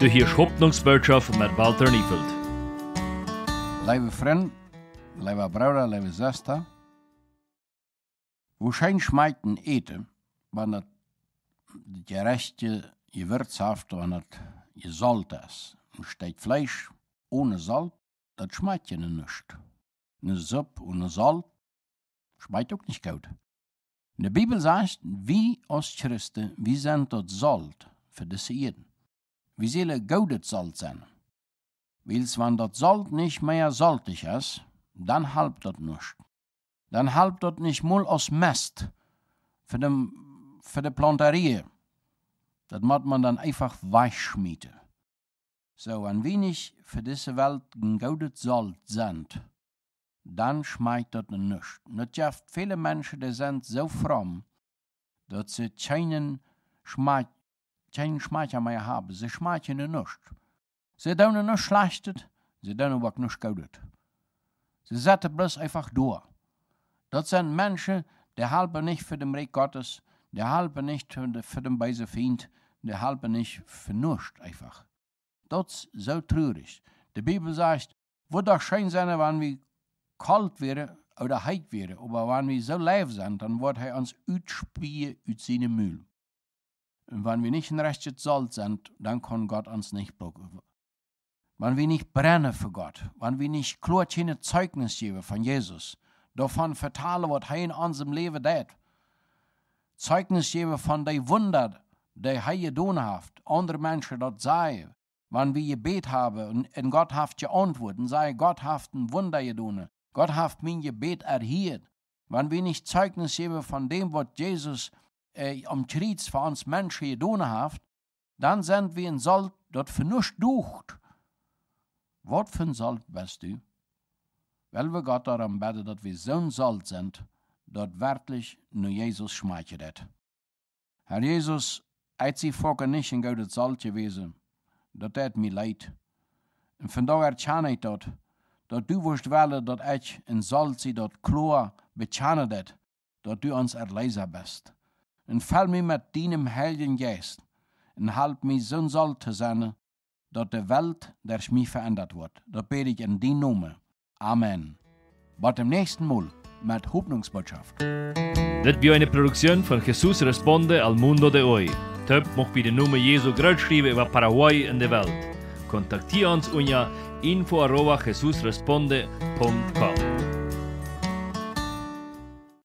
Du hörst Hoffnungsbotschaft mit Walter Niefeld. Liebe Freunde, liebe Brüder, liebe Schwester, wo schein schmeiten Ete, wenn das gerechte, gewürzhafte, wenn das gesalzt ist, und steht Fleisch ohne Salz, das schmeckt ja nicht. Eine Suppe ohne Salz schmeckt auch nicht gut. In der Bibel sagt, wie als Christen, wir sind dort Salz für diese Erden wie sille goudet sollt sein. Wills wann dort sollt nicht mehr sollt ich es, dann halbt dort nicht. Dann halbt dort nicht mul aus Mest für, dem, für de Planterie. Das macht man dann einfach weichschmieden. So ein wenig für diese Welt goudet sollt sind, dann schmeckt dort nicht. Das schafft viele Menschen, die sind so fromm, dass sie keinen Schmack keinen Schmeichel mehr haben. Sie schmeicheln nicht. Sie tun nicht schlechtet, sie tun auch nicht gut. Sie setzen bloß einfach durch. Das sind Menschen, die halten nicht für den Reich Gottes, die halten nicht für den bösen Feind, die halten nicht für nichts einfach. Das ist so traurig. Die Bibel sagt, würde doch schön sein, wenn wir kalt wären oder heit wären, aber wenn wir so leif sind, dann wird er uns ausspielen aus seinem Müll. Wenn wir nicht in rechtes Soll sind, dann kann Gott uns nicht brauchen. Wenn wir nicht brennen für Gott, wenn wir nicht klar Zeugnis geben von Jesus, davon vertellen, was er in unserem Leben tut, Zeugnis geben von den Wundern, die er getan hat, andere Menschen dort sei, wenn wir Gebet haben und in Gott hat geantwortet und sei Gott hat ein Wunder getan, Gott hat mein Gebet erhielt, wenn wir nicht Zeugnis geben von dem, was Jesus eh, äh, om krigs für uns Menschen i Donahaft, dann sind wir in Salt, dort nichts ducht. Was für ein Salt bist du? Weil wir Gott darum beten, dass wir so ein Salt sind, dort wörtlich nur Jesus schmeichelt Herr Jesus, als ich vorher nicht in Gottes Salt gewesen, das hat mir leid. Und von daher erkenne ich das, dass du wirst wählen, dass ich in Salz, das klar bezahnet hat, dass du uns Erleiser bist en vul mij met dienem heiligen Geist und help halt mich so zal te zijn dat de Welt der Schmie verändert wird. Das bete ich in die Nome. Amen. Bis zum nächsten Mal mit Hoffnungsbotschaft. Das war eine Produktion von Jesus Responde al Mundo de Hoy. Töp mocht bei den Namen Jesu groß schreiben über Paraguay in der Welt. Kontaktiere uns unter jesusresponde.com